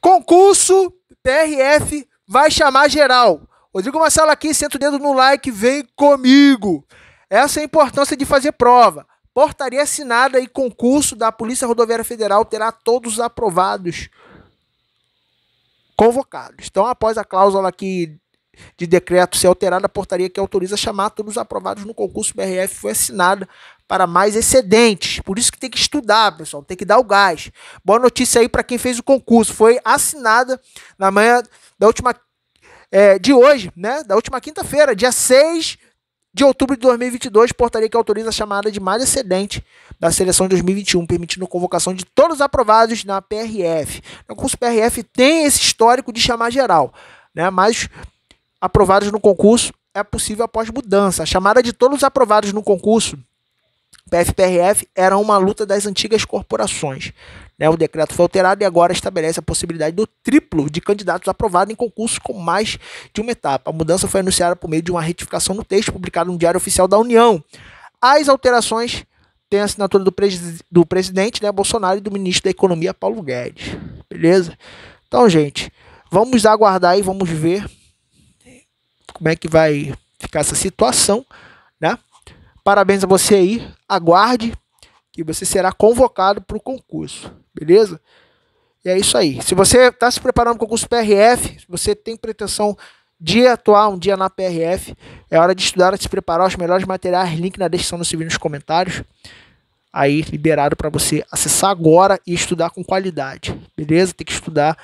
Concurso TRF vai chamar geral. Rodrigo Marcelo aqui, senta o dedo no like, vem comigo. Essa é a importância de fazer prova. Portaria assinada e concurso da Polícia Rodoviária Federal terá todos os aprovados convocados. Então, após a cláusula aqui de decreto ser alterada, a portaria que autoriza chamar todos os aprovados no concurso BRF foi assinada para mais excedentes. Por isso que tem que estudar, pessoal, tem que dar o gás. Boa notícia aí para quem fez o concurso. Foi assinada na manhã da última é, de hoje, né? Da última quinta-feira, dia 6 de outubro de 2022, portaria que autoriza a chamada de mais excedente da seleção de 2021, permitindo convocação de todos os aprovados na PRF. O concurso PRF tem esse histórico de chamar geral, né? Mas aprovados no concurso é possível após mudança. A chamada de todos os aprovados no concurso PFPRF era uma luta das antigas corporações. Né? O decreto foi alterado e agora estabelece a possibilidade do triplo de candidatos aprovados em concurso com mais de uma etapa. A mudança foi anunciada por meio de uma retificação no texto publicado no Diário Oficial da União. As alterações têm a assinatura do, do presidente né, Bolsonaro e do ministro da Economia, Paulo Guedes. Beleza? Então, gente, vamos aguardar e vamos ver como é que vai ficar essa situação. Parabéns a você aí. Aguarde que você será convocado para o concurso, beleza? E é isso aí. Se você está se preparando para o concurso PRF, se você tem pretensão de atuar um dia na PRF, é hora de estudar, de se preparar os melhores materiais. Link na descrição do vídeo nos comentários. Aí liberado para você acessar agora e estudar com qualidade, beleza? Tem que estudar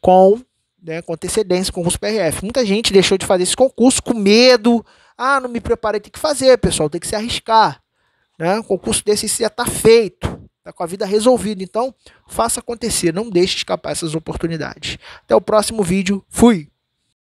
com né, com antecedência, concurso PRF. Muita gente deixou de fazer esse concurso com medo. Ah, não me preparei, tem que fazer, pessoal, tem que se arriscar. Né? Um concurso desse já está feito, está com a vida resolvida. Então, faça acontecer, não deixe escapar essas oportunidades. Até o próximo vídeo, fui!